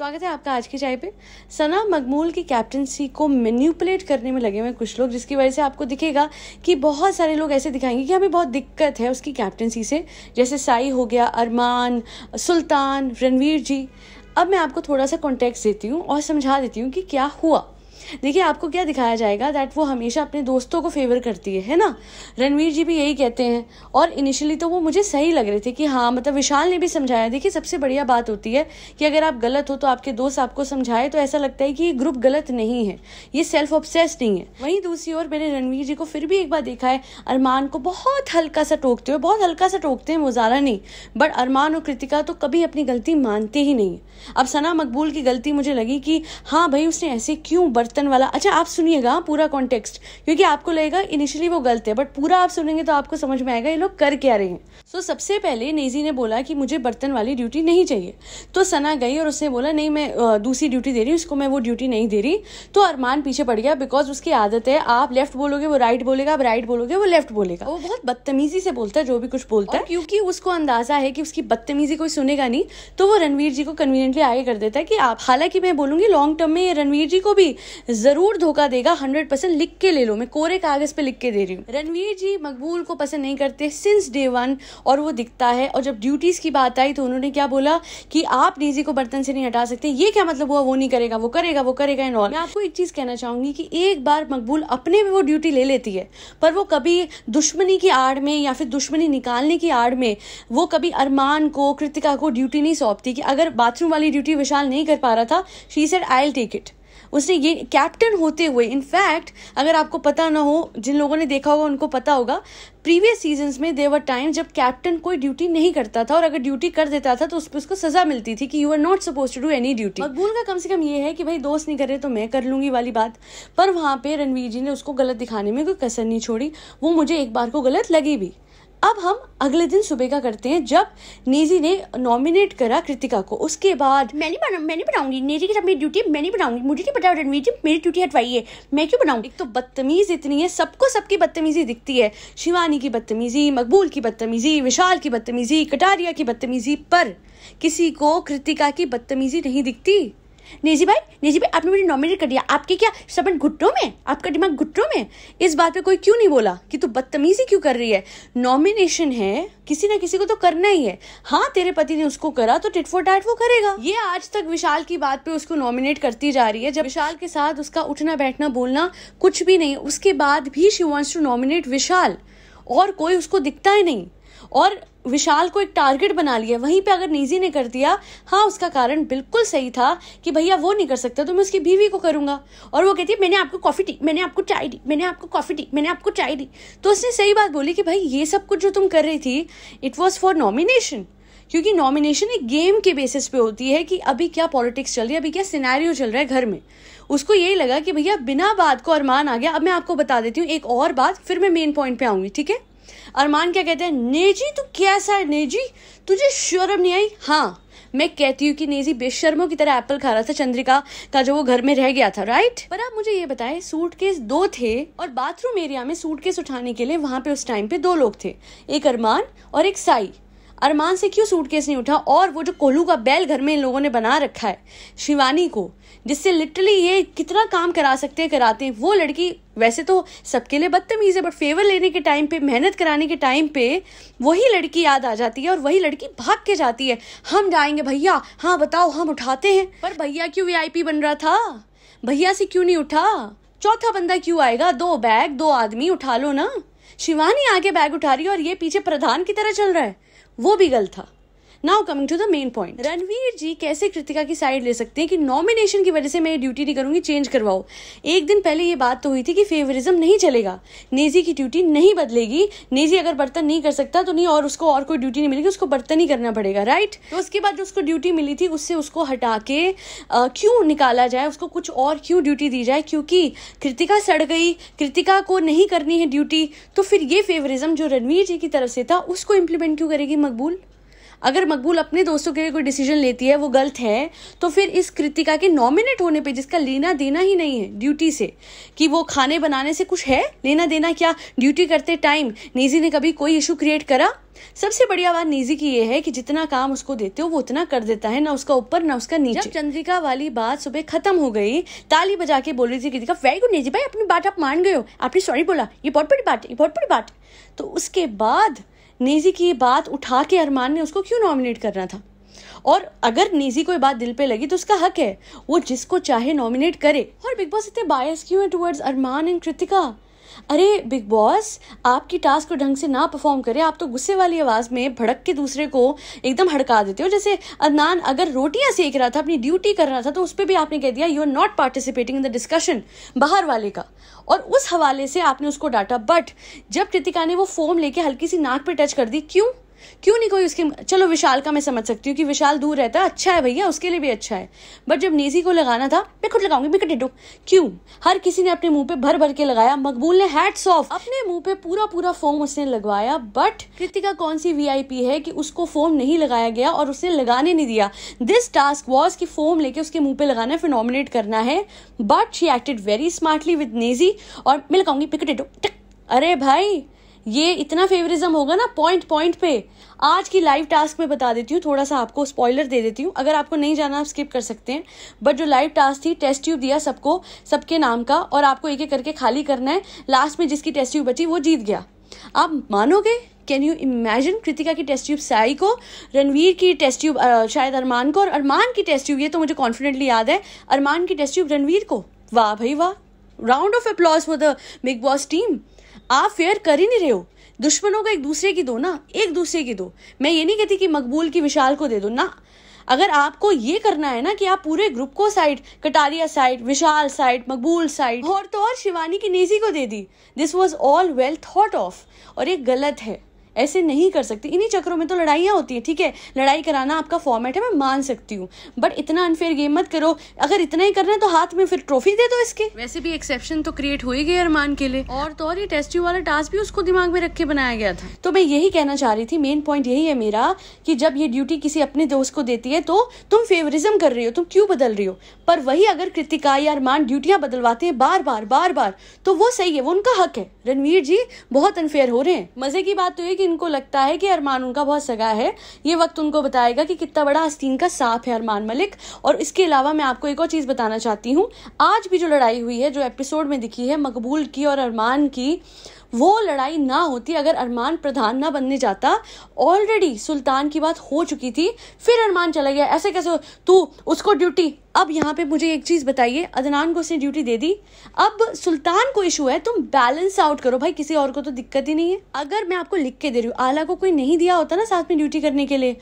स्वागत है आपका आज की चाय पे सना मकमूल की कैप्टनसी को मैन्यूपुलेट करने में लगे हुए कुछ लोग जिसकी वजह से आपको दिखेगा कि बहुत सारे लोग ऐसे दिखाएंगे कि हमें बहुत दिक्कत है उसकी कैप्टनसी से जैसे साई हो गया अरमान सुल्तान रणवीर जी अब मैं आपको थोड़ा सा कॉन्टेक्ट देती हूँ और समझा देती हूँ कि क्या हुआ देखिए आपको क्या दिखाया जाएगा दैट वो हमेशा अपने दोस्तों को फेवर करती है है ना रणवीर जी भी यही कहते हैं और इनिशियली तो वो मुझे सही लग रहे थे कि हाँ मतलब विशाल ने भी समझाया देखिए सबसे बढ़िया बात होती है कि अगर आप गलत हो तो आपके दोस्त आपको समझाए तो ऐसा लगता है कि ये ग्रुप गलत नहीं है ये सेल्फ ऑब्सेस नहीं है वहीं दूसरी ओर मैंने रणवीर जी को फिर भी एक बार देखा है अरमान को बहुत हल्का सा टोकते हुए बहुत हल्का सा टोकते हैं मुजारा नहीं बट अरमान और कृतिका तो कभी अपनी गलती मानते ही नहीं अब सना मकबूल की गलती मुझे लगी कि हाँ भाई उसने ऐसे क्यों बर्थ बर्तन वाला अच्छा आप सुनिएगा पूरा कॉन्टेक्स्ट क्योंकि आपको लगेगा इनिशियली वो गलत है बट पूरा आप सुनेंगे तो आपको समझ में आएगा ये लोग कर क्या रहे हैं सो so, सबसे पहले नेजी ने बोला कि मुझे बर्तन वाली ड्यूटी नहीं चाहिए तो सना गई और उसने बोला नहीं मैं दूसरी ड्यूटी दे रही हूँ उसको मैं वो ड्यूटी नहीं दे रही तो अरमान पीछे पड़ गया बिकॉज उसकी आदत है आप लेफ्ट बोलोगे वो राइट बोलेगा आप राइट बोलोगे वो लेफ्ट बोलेगा वो बहुत बदतमीजी से बोलता है जो भी कुछ बोलता है क्योंकि उसको अंदाजा है कि उसकी बदतमीजी कोई सुनेगा नहीं तो वो रणवीर जी को कन्वीनियंटली आगे कर देता है कि आप हालांकि मैं बोलूंगी लॉन्ग टर्म में रणवीर जी को भी जरूर धोखा देगा हंड्रेड परसेंट लिख के ले लो मैं कोरे कागज पे लिख के दे रही हूँ रणवीर जी मकबूल को पसंद नहीं करते सिंस डे वन और वो दिखता है और जब ड्यूटीज की बात आई तो उन्होंने क्या बोला कि आप डीजी को बर्तन से नहीं हटा सकते ये क्या मतलब हुआ वो नहीं करेगा वो करेगा वो करेगा एंड ऑल मैं आपको एक चीज कहना चाहूंगी कि एक बार मकबूल अपने में वो ड्यूटी ले लेती है पर वो कभी दुश्मनी की आड़ में या फिर दुश्मनी निकालने की आड़ में वो कभी अरमान को कृतिका को ड्यूटी नहीं सौंपती कि अगर बाथरूम वाली ड्यूटी विशाल नहीं कर पा रहा था she said I take it उसने ये कैप्टन होते हुए इनफैक्ट अगर आपको पता ना हो जिन लोगों ने देखा होगा उनको पता होगा प्रीवियस सीजन्स में देवर टाइम जब कैप्टन कोई ड्यूटी नहीं करता था और अगर ड्यूटी कर देता था तो उस पर उसको सजा मिलती थी कि you are not supposed to do any duty Maqbool का कम से कम ये है कि भाई दोस्त नहीं करे तो मैं कर लूंगी वाली बात पर वहाँ पे रणवीर जी ने उसको गलत दिखाने में कोई कसर नहीं छोड़ी वो मुझे एक बार को गलत लगी भी अब हम अगले दिन सुबह का करते हैं जब नेजी ने नॉमिनेट करा कृतिका को उसके बाद मैं नहीं बना मैं नहीं बनाऊंगी नेजी के साथ मेरी ड्यूटी मैं नहीं बनाऊंगी मुझे नहीं पता रणवीर जी मेरी ड्यूटी हटवाई है मैं क्यों बनाऊंगी तो बदतमीज इतनी है सबको सबकी बदतमीजी दिखती है शिवानी की बदतमीजी मकबूल की बदतमीजी विशाल की बदतमीजी कटारिया की बदतमीजी पर किसी को कृतिका की बदतमीजी नहीं दिखती नेजी भाई नेजी भाई आपने मुझे नॉमिनेट कर दिया आपके क्या सबन घुट्टों में आपका दिमाग घुट्टों में इस बात पे कोई क्यों नहीं बोला कि तू बदतमीजी क्यों कर रही है नॉमिनेशन है किसी ना किसी को तो करना ही है हाँ तेरे पति ने उसको करा तो टिट टिटफोर टाट वो करेगा ये आज तक विशाल की बात पे उसको नॉमिनेट करती जा रही है जब विशाल के साथ उसका उठना बैठना बोलना कुछ भी नहीं उसके बाद भी she wants to nominate Vishal और कोई उसको दिखता ही नहीं और विशाल को एक टारगेट बना लिया वहीं पे अगर निजी ने कर दिया हाँ उसका कारण बिल्कुल सही था कि भैया वो नहीं कर सकता तो मैं उसकी बीवी को करूँगा और वो कहती है मैंने आपको कॉफ़ी टी मैंने आपको चाय दी मैंने आपको कॉफ़ी टी मैंने आपको चाय दी तो उसने सही बात बोली कि भाई ये सब कुछ जो तुम कर रही थी इट वॉज़ फॉर नॉमिनेशन क्योंकि नॉमिनेशन एक गेम के बेसिस पे होती है कि अभी क्या पॉलिटिक्स चल रही है अभी क्या सिनेरियो चल रहा है घर में उसको यही लगा कि भैया बिना बात को अरमान आ गया अब मैं आपको बता देती हूँ एक और बात फिर मैं मेन पॉइंट पे आऊँगी ठीक है अरमान क्या कहते हैं नेजी तू कैसा है नेजी तुझे शर्म नहीं आई हाँ मैं कहती हूँ कि नेजी बेशर्मों की तरह एप्पल खा रहा था चंद्रिका का जो वो घर में रह गया था राइट पर आप मुझे ये बताए सूटकेस दो थे और बाथरूम एरिया में सूटकेस उठाने के लिए वहां पे उस टाइम पे दो लोग थे एक अरमान और एक साई अरमान से क्यों सूटकेस नहीं उठा और वो जो कोल्हू का बैल घर में इन लोगों ने बना रखा है शिवानी को जिससे लिटरली ये कितना काम करा सकते हैं कराते हैं वो लड़की वैसे तो सबके लिए बदतमीज़ है बट फेवर लेने के टाइम पे मेहनत कराने के टाइम पे वही लड़की याद आ जाती है और वही लड़की भाग के जाती है हम जाएंगे भैया हाँ बताओ हम उठाते हैं पर भैया क्यों वीआईपी बन रहा था भैया से क्यों नहीं उठा चौथा बंदा क्यों आएगा दो बैग दो आदमी उठा लो ना शिवानी आगे बैग उठा रही है और ये पीछे प्रधान की तरह चल रहा है वो भी गलत था now coming to the main point Ranveer ji कैसे कृतिका की साइड ले सकते हैं कि नॉमिनेशन की वजह से मैं ये ड्यूटी नहीं करूंगी चेंज करवाओ एक दिन पहले ये बात तो हुई थी कि फेवरिज्म नहीं चलेगा नेजी की ड्यूटी नहीं बदलेगी नेजी अगर बर्तन नहीं कर सकता तो नहीं और उसको और कोई ड्यूटी नहीं मिलेगी उसको बर्तन ही करना पड़ेगा राइट तो उसके बाद जो उसको ड्यूटी मिली थी उससे उसको हटा के क्यों निकाला जाए उसको कुछ और क्यों ड्यूटी दी जाए क्योंकि कृतिका सड़ गई कृतिका को नहीं करनी है ड्यूटी तो फिर ये फेवरिज्म जो रणवीर जी की तरफ से था उसको इम्प्लीमेंट क्यों करेगी मकबूल अगर मकबूल अपने दोस्तों के लिए कोई डिसीजन लेती है वो गलत है तो फिर इस कृतिका के नॉमिनेट होने पे जिसका लेना देना ही नहीं है ड्यूटी से कि वो खाने बनाने से कुछ है लेना देना क्या ड्यूटी करते टाइम नेजी ने कभी कोई इशू क्रिएट करा सबसे बढ़िया बात नेजी की ये है कि जितना काम उसको देते हो वो उतना कर देता है ना उसका ऊपर ना उसका नीचे जब चंद्रिका वाली बात सुबह खत्म हो गई ताली बजा के बोल रही थी कृतिका वेरी गुड नेजी भाई अपनी बात आप मान गए हो आपने सॉरी बोला ये बहुत बड़ी बात है ये बहुत बड़ी बात तो उसके बाद नेजी की ये बात उठा के अरमान ने उसको क्यों नॉमिनेट करना था और अगर नेजी कोई बात दिल पे लगी तो उसका हक है वो जिसको चाहे नॉमिनेट करे और बिग बॉस इतने बायस क्यों है टुवर्ड्स अरमान एंड कृतिका अरे बिग बॉस आपकी टास्क को ढंग से ना परफॉर्म करें आप तो गुस्से वाली आवाज़ में भड़क के दूसरे को एकदम हड़का देते हो जैसे अदनान अगर रोटियां सेक रहा था अपनी ड्यूटी कर रहा था तो उस पर भी आपने कह दिया you are not participating in the discussion बाहर वाले का और उस हवाले से आपने उसको डांटा बट जब कृतिका ने वो फोम लेके हल्की सी नाक पर टच कर दी क्यों क्यों नहीं कोई उसके चलो विशाल का मैं समझ सकती हूँ कि विशाल दूर रहता है अच्छा है भैया उसके लिए भी अच्छा है बट जब नेजी को लगाना था मैं खुद लगाऊंगी बिकट डिडो क्यों हर किसी ने अपने मुंह पे भर भर के लगाया मकबूल ने हैट्स ऑफ अपने मुंह पे पूरा पूरा फोम उसने लगवाया बट कृतिका कौन सी वी है कि उसको फोम नहीं लगाया गया और उसने लगाने नहीं दिया दिस टास्क वॉज कि फोम लेके उसके मुंह पे लगाना फिर नॉमिनेट करना है but she acted very smartly with Naezy और मैं लगाऊंगी पिकटेटो अरे भाई ये इतना फेवरिज्म होगा ना पॉइंट पॉइंट पे आज की लाइव टास्क में बता देती हूँ थोड़ा सा आपको स्पॉइलर दे देती हूँ अगर आपको नहीं जाना आप स्किप कर सकते हैं बट जो लाइव टास्क थी टेस्ट ट्यूब दिया सबको सबके नाम का और आपको एक एक करके खाली करना है लास्ट में जिसकी टेस्ट ट्यूब बची वो जीत गया आप मानोगे कैन यू इमेजिन कृतिका की टेस्ट ट्यूब साई को रणवीर की टेस्ट ट्यूब शायद अरमान को और अरमान की टेस्ट ट्यूब ये तो मुझे कॉन्फिडेंटली याद है अरमान की टेस्ट ट्यूब रणवीर को वाह भाई वाह round of applause for the Bigg Boss team आप फेयर कर ही नहीं रहे हो दुश्मनों को एक दूसरे की दो ना एक दूसरे की दो मैं ये नहीं कहती कि मकबूल की विशाल को दे दो ना अगर आपको ये करना है ना कि आप पूरे ग्रुप को side Kataria side Vishal side Maqbool side और तो और शिवानी की नेजी को दे दी this was all well thought of और ये गलत है ऐसे नहीं कर सकती इन्हीं चक्रों में तो लड़ाइयाँ होती हैं ठीक है लड़ाई कराना आपका फॉर्मेट है मैं मान सकती हूँ बट इतना अनफेयर गेम मत करो अगर इतना ही करना है तो हाथ में फिर ट्रॉफी दे दो इसके वैसे भी एक्सेप्शन तो क्रिएट हो ही गई अरमान के लिए और तो और ये टेस्टी वाला टास्क भी उसको दिमाग में रख के बनाया गया था तो मैं यही कहना चाह रही थी मेन पॉइंट यही है मेरा कि जब ये ड्यूटी किसी अपने दोस्त को देती है तो तुम फेवरिज्म कर रही हो तुम क्यों बदल रही हो पर वही अगर कृतिका या अरमान ड्यूटियां बदलवाते हैं बार बार बार बार तो वो सही है वो उनका हक है रणवीर जी बहुत अनफेयर हो रहे हैं मजे की बात तो ये कि इनको लगता है कि अरमान उनका बहुत सगा है ये वक्त उनको बताएगा कि कितना बड़ा हस्तीन का सांप है अरमान मलिक और इसके अलावा मैं आपको एक और चीज़ बताना चाहती हूँ आज भी जो लड़ाई हुई है जो एपिसोड में दिखी है मकबूल की और अरमान की वो लड़ाई ना होती अगर अरमान प्रधान ना बनने जाता ऑलरेडी सुल्तान की बात हो चुकी थी फिर अरमान चला गया ऐसे कैसे तू उसको ड्यूटी अब यहाँ पे मुझे एक चीज़ बताइए अदनान को उसने ड्यूटी दे दी अब सुल्तान को इशू है तुम बैलेंस आउट करो भाई किसी और को तो दिक्कत ही नहीं है अगर मैं आपको लिख के दे रही हूँ आला को कोई नहीं दिया होता ना साथ में ड्यूटी करने के लिए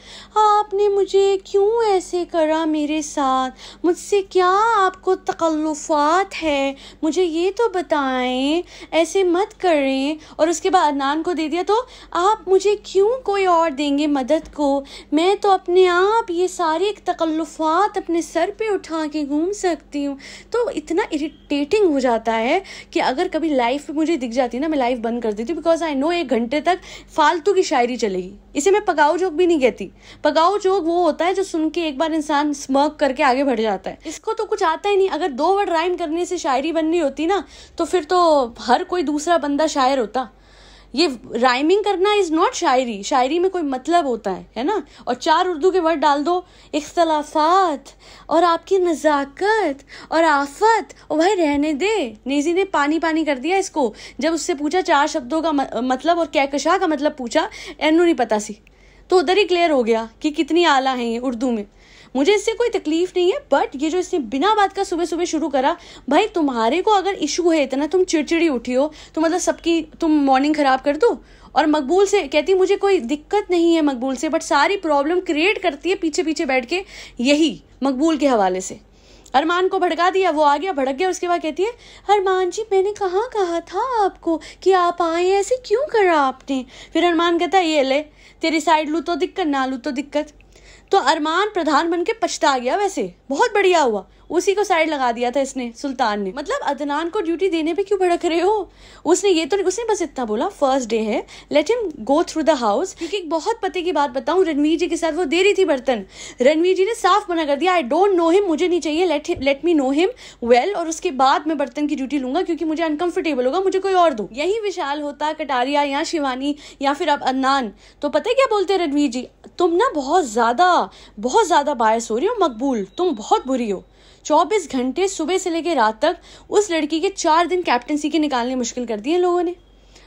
आपने मुझे क्यों ऐसे करा मेरे साथ मुझसे क्या आपको तकल्लुफात है मुझे ये तो बताएं ऐसे मत करें हैं और उसके बाद अदनान को दे दिया तो आप मुझे क्यों कोई और देंगे मदद को मैं तो अपने आप ये सारी तकल्लुफात अपने सर पे उठा के घूम सकती हूँ तो इतना इरिटेटिंग हो जाता है कि अगर कभी लाइफ मुझे दिख जाती ना मैं लाइफ बंद कर देती हूँ बिकॉज आई नो एक घंटे तक फालतू की शायरी चलेगी इसे मैं पकाओ जोक भी नहीं कहती पकाओ जोक वो होता है जो सुन के एक बार इंसान स्मर्क करके आगे बढ़ जाता है इसको तो कुछ आता ही नहीं अगर दो वर्ड राइम करने से शायरी बननी होती ना तो फिर तो हर कोई दूसरा बंदा शायरी शायर होता ये राइमिंग करना इज नॉट शायरी शायरी में कोई मतलब होता है है ना और चार उर्दू के वर्ड डाल दो इख्तलाफात और आपकी नज़ाकत और आफत ओ भाई रहने दे नेजी ने पानी पानी कर दिया इसको जब उससे पूछा चार शब्दों का मतलब और कैकशा का मतलब पूछा एनू नहीं पता सी तो उधर ही क्लियर हो गया कि कितनी आला है ये उर्दू में मुझे इससे कोई तकलीफ नहीं है बट ये जो इसने बिना बात का सुबह सुबह शुरू करा भाई तुम्हारे को अगर इशू है इतना तुम चिड़चिड़ी उठी हो तो मतलब सबकी तुम मॉर्निंग खराब कर दो और मकबूल से कहती मुझे कोई दिक्कत नहीं है मकबूल से बट सारी प्रॉब्लम क्रिएट करती है पीछे पीछे बैठ के यही मकबूल के हवाले से अरमान को भड़का दिया वो आ गया भड़क गया उसके बाद कहती है अरमान जी मैंने कहाँ कहा था आपको कि आप आए ऐसे क्यों करा आपने फिर अरमान कहता है ये ले तेरी साइड लू तो दिक्कत ना लू तो दिक्कत तो अरमान प्रधान बन के पछता गया वैसे बहुत बढ़िया हुआ उसी को साइड लगा दिया था इसने सुल्तान ने मतलब अदनान को ड्यूटी देने पे क्यों भड़क रहे हो उसने ये तो उसने बस इतना बोला फर्स्ट डे है let him go through the house क्योंकि एक बहुत पते की बात बताऊं रणवीर जी के साथ वो दे रही थी बर्तन रणवीर जी ने साफ मना कर दिया आई डोंट नो हिम मुझे नहीं चाहिए let let me know him well और उसके बाद मैं बर्तन की ड्यूटी लूंगा क्योंकि मुझे अनकंफर्टेबल होगा मुझे कोई और दो यही विशाल होता कटारिया या शिवानी या फिर अब अदनान तो पता क्या बोलते हैं रणवीर जी तुम ना बहुत ज्यादा बहुत ज्यादा बायस हो रही हो मकबूल तुम बहुत बुरी हो 24 घंटे सुबह से लेकर रात तक उस लड़की के चार दिन कैप्टनसी के निकालने मुश्किल कर दिए लोगों ने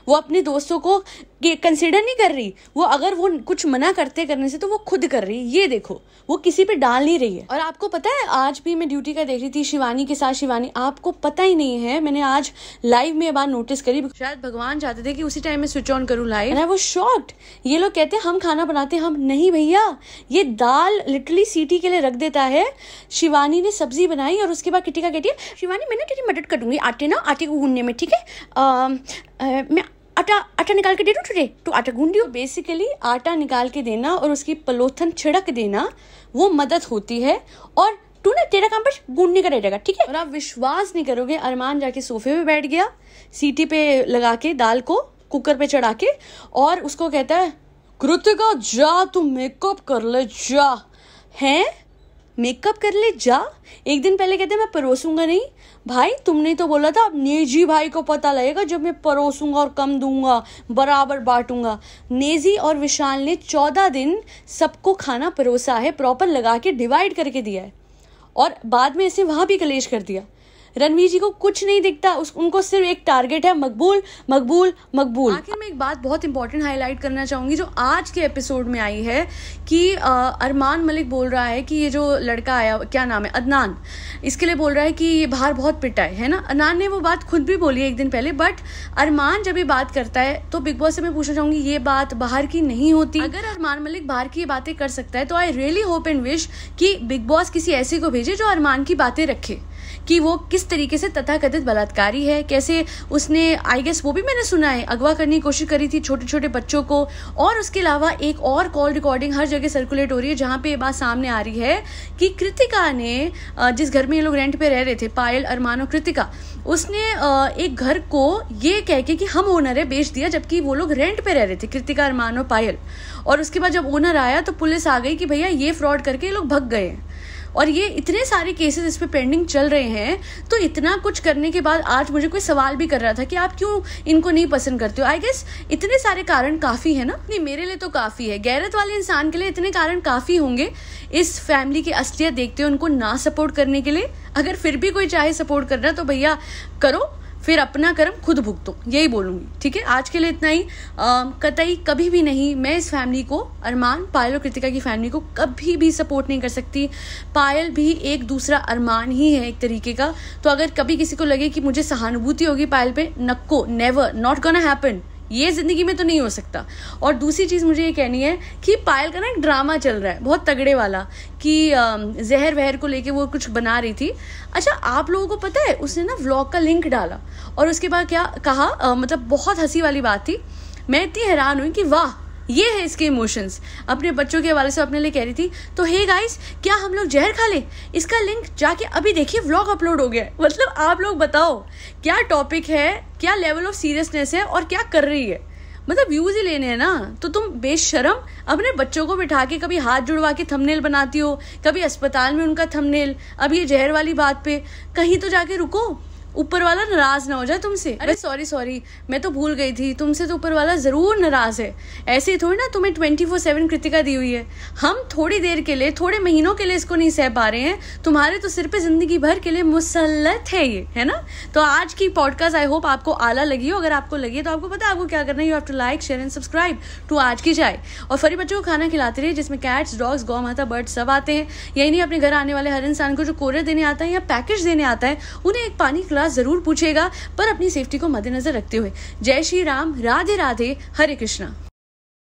वो अपने दोस्तों को कंसिडर नहीं कर रही वो अगर वो कुछ मना करते करने से तो वो खुद कर रही ये देखो वो किसी पे डाल नहीं रही है और आपको पता है आज भी मैं ड्यूटी का देख रही थी शिवानी के साथ शिवानी आपको पता ही नहीं है मैंने आज लाइव में बात नोटिस करी शायद भगवान चाहते थे कि उसी टाइम में स्विच ऑन करूँ लाइव वो शॉर्ट ये लोग कहते हैं हम खाना बनाते हम नहीं भैया ये दाल लिटरली सीटी के लिए रख देता है शिवानी ने सब्जी बनाई और उसके बाद किटिका कहती है शिवानी मैं ना तेरी मटर करूँगी आटे ना आटे को गूंढने में ठीक है मैं आटा आटा निकाल के दे दो टुडे तो आटा गूंद दियो बेसिकली आटा निकाल के देना और उसकी पलोथन छिड़क देना वो मदद होती है और तू ना तेरा काम बस गूंढने का रह जाएगा ठीक है और आप विश्वास नहीं करोगे अरमान जाके सोफे पे बैठ गया सीटी पे लगा के दाल को कुकर पे चढ़ा के और उसको कहता है कृतिका जा तू मेकअप कर ले जा हैं मेकअप कर ले जा एक दिन पहले कहते मैं परोसूंगा नहीं भाई तुमने तो बोला था अब नेजी भाई को पता लगेगा जब मैं परोसूंगा और कम दूंगा बराबर बांटूंगा नेजी और विशाल ने चौदह दिन सबको खाना परोसा है प्रॉपर लगा के डिवाइड करके दिया है और बाद में इसे वहाँ भी कलेश कर दिया रणवीर जी को कुछ नहीं दिखता उस उनको सिर्फ एक टारगेट है मकबूल मकबूल मकबूल आखिर मैं एक बात बहुत इंपॉर्टेंट हाईलाइट करना चाहूँगी जो आज के एपिसोड में आई है कि आ, अरमान मलिक बोल रहा है कि ये जो लड़का आया क्या नाम है अदनान इसके लिए बोल रहा है कि ये बाहर बहुत पिटा है, है ना अदनान ने वो बात खुद भी बोली एक दिन पहले बट अरमान जब ये बात करता है तो बिग बॉस से मैं पूछना चाहूँगी ये बात बाहर की नहीं होती अगर अरमान मलिक बाहर की बातें कर सकता है तो I really hope and wish कि बिग बॉस किसी ऐसे को भेजे जो अरमान की बातें रखे कि वो किस तरीके से तथाकथित बलात्कारी है कैसे उसने आई गेस वो भी मैंने सुना है अगवा करने की कोशिश करी थी छोटे छोटे बच्चों को और उसके अलावा एक और कॉल रिकॉर्डिंग हर जगह सर्कुलेट हो रही है जहाँ पे ये बात सामने आ रही है कि कृतिका ने जिस घर में ये लोग रेंट पे रह रहे थे पायल अरमान और कृतिका उसने एक घर को ये कह के कि हम ओनर है बेच दिया जबकि वो लोग रेंट पे रह रहे थे कृतिका अरमान और पायल और उसके बाद जब ओनर आया तो पुलिस आ गई कि भैया ये फ्रॉड करके ये लोग भग गए हैं और ये इतने सारे केसेस इस पर पेंडिंग चल रहे हैं तो इतना कुछ करने के बाद आज मुझे कोई सवाल भी कर रहा था कि आप क्यों इनको नहीं पसंद करते हो आई गेस इतने सारे कारण काफ़ी है ना नहीं मेरे लिए तो काफ़ी है गैरत वाले इंसान के लिए इतने कारण काफ़ी होंगे इस फैमिली की असलियत देखते हुए उनको ना सपोर्ट करने के लिए अगर फिर भी कोई चाहे सपोर्ट करना तो भैया करो फिर अपना कर्म खुद भुगतो यही बोलूँगी ठीक है आज के लिए इतना ही कतई कभी भी नहीं मैं इस फैमिली को अरमान पायल और कृतिका की फैमिली को कभी भी सपोर्ट नहीं कर सकती पायल भी एक दूसरा अरमान ही है एक तरीके का तो अगर कभी किसी को लगे कि मुझे सहानुभूति होगी पायल पे नक्को नेवर नॉट गोना हैपन ये ज़िंदगी में तो नहीं हो सकता और दूसरी चीज़ मुझे ये कहनी है कि पायल का ना एक ड्रामा चल रहा है बहुत तगड़े वाला कि जहर वहर को लेके वो कुछ बना रही थी अच्छा आप लोगों को पता है उसने ना व्लॉग का लिंक डाला और उसके बाद क्या कहा मतलब बहुत हंसी वाली बात थी मैं इतनी हैरान हुई कि वाह ये है इसके इमोशंस अपने बच्चों के हवाले से अपने लिए कह रही थी तो हे गाइस क्या हम लोग जहर खा ले इसका लिंक जाके अभी देखिए व्लॉग अपलोड हो गया है मतलब आप लोग बताओ क्या टॉपिक है क्या लेवल ऑफ सीरियसनेस है और क्या कर रही है मतलब व्यूज ही लेने हैं ना तो तुम बेशरम अपने बच्चों को बिठा के कभी हाथ जुड़वा के थंबनेल बनाती हो कभी अस्पताल में उनका थंबनेल अब ये जहर वाली बात पे कहीं तो जाके रुको ऊपर वाला नाराज ना हो जाए तुमसे अरे सॉरी सॉरी मैं तो भूल गई थी तुमसे तो ऊपर वाला जरूर नाराज है ऐसे ही थोड़ी ना तुम्हें ट्वेंटी फोर सेवन कृतिका दी हुई है हम थोड़ी देर के लिए थोड़े महीनों के लिए इसको नहीं सह पा रहे हैं तुम्हारे तो सिर पे जिंदगी भर के लिए मुसलत है ये है ना तो आज की पॉडकास्ट आई होप आपको आला लगी हो अगर आपको लगी है तो आपको पता है आपको क्या करना है you have to like share and subscribe to आज की चाय और फरी बच्चों को खाना खिलाते रहिए जिसमें कैट्स डॉग्स गौ माता बर्ड सब आते हैं यही नहीं अपने घर आने वाले हर इंसान को जो कोरियर देने आता है या पैकेज देने आता है उन्हें एक पानी सवाल ज़रूर पूछेगा पर अपनी सेफ्टी को मद्देनजर रखते हुए जय श्री राम राधे राधे हरे कृष्णा